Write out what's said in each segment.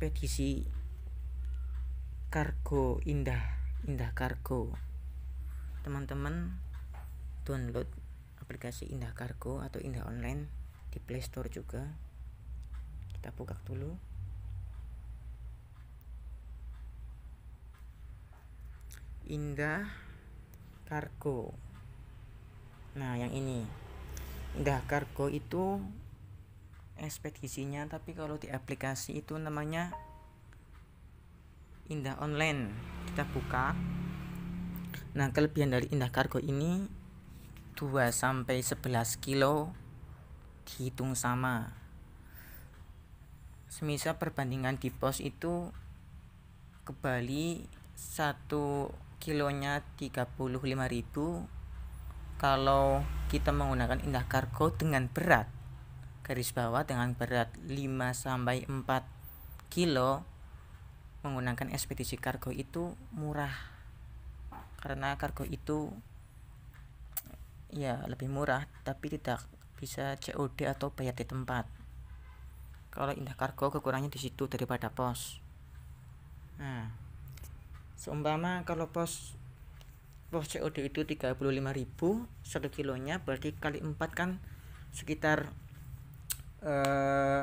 ekspedisi kargo indah indah kargo teman-teman download aplikasi indah kargo atau indah online di Playstore juga kita buka dulu indah kargo nah yang ini indah kargo itu ekspedisinya tapi kalau di aplikasi itu namanya Indah Online kita buka nah kelebihan dari Indah Kargo ini 2 sampai 11 kilo dihitung sama semisal perbandingan di pos itu ke Bali 1 kilonya ribu kalau kita menggunakan Indah Kargo dengan berat garis bawah dengan berat 5 sampai 4 kilo menggunakan ekspedisi kargo itu murah karena kargo itu ya lebih murah tapi tidak bisa COD atau bayar di tempat kalau indah kargo kekurangnya di situ daripada pos nah seumpama kalau pos pos COD itu 35.000 1 kilonya berarti kali 4 kan sekitar eh,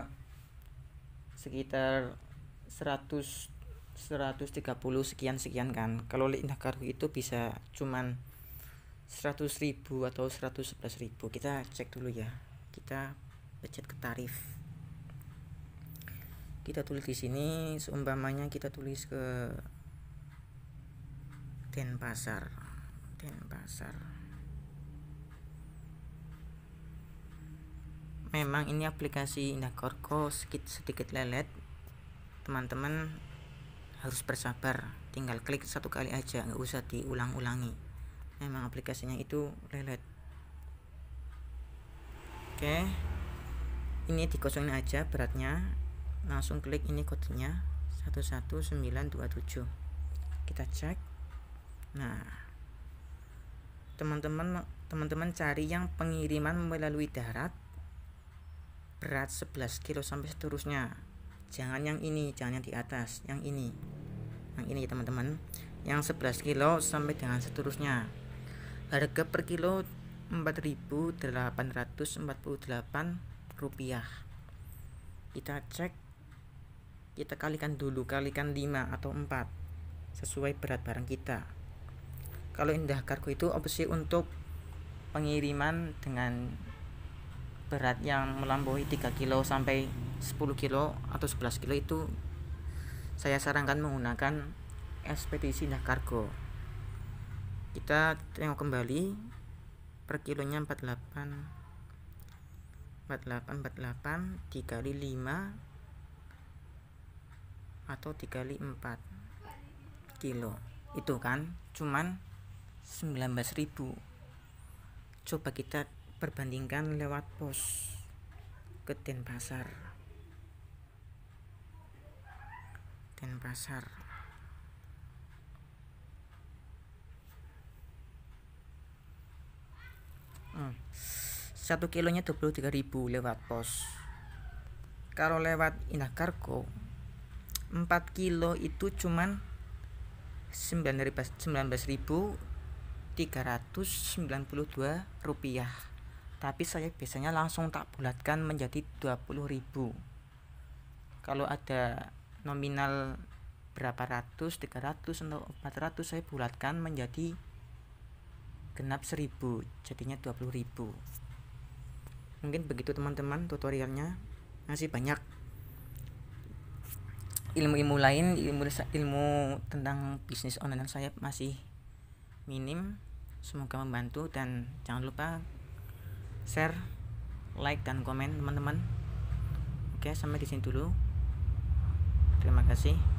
sekitar 100 130 sekian sekian kan kalau lintah kargo itu bisa cuman 100 ribu atau 111 ribu kita cek dulu ya kita pecet ke tarif kita tulis di sini seumpamanya kita tulis ke Denpasar Denpasar memang ini aplikasi Indakorko sedikit, sedikit lelet teman-teman harus bersabar tinggal klik satu kali aja nggak usah diulang-ulangi memang aplikasinya itu lelet oke ini dikosongin aja beratnya langsung klik ini kodenya 11927 kita cek nah teman-teman teman-teman cari yang pengiriman melalui darat berat 11 kilo sampai seterusnya jangan yang ini jangan yang di atas yang ini yang ini teman-teman yang 11 kilo sampai dengan seterusnya harga per kilo 4848 rupiah kita cek kita kalikan dulu kalikan 5 atau 4 sesuai berat barang kita kalau indah kargo itu opsi untuk pengiriman dengan berat yang melampaui 3 kilo sampai 10 kilo atau 11 kilo itu saya sarankan menggunakan ekspedisi nah kargo kita tengok kembali per kilonya 48 48 48 dikali 5 atau dikali 4 kilo itu kan cuman 19.000 coba kita perbandingkan lewat pos ke Denpasar Denpasar hmm. satu kilonya ribu lewat pos kalau lewat Indah Kargo 4 kilo itu cuman ribu 19.392 rupiah tapi saya biasanya langsung tak bulatkan menjadi 20.000 kalau ada nominal berapa ratus 300 atau 400 saya bulatkan menjadi genap 1000 jadinya 20.000 mungkin begitu teman-teman tutorialnya masih banyak ilmu-ilmu lain ilmu ilmu tentang bisnis online saya masih minim semoga membantu dan jangan lupa share, like dan komen teman-teman. Oke, sampai di sini dulu. Terima kasih.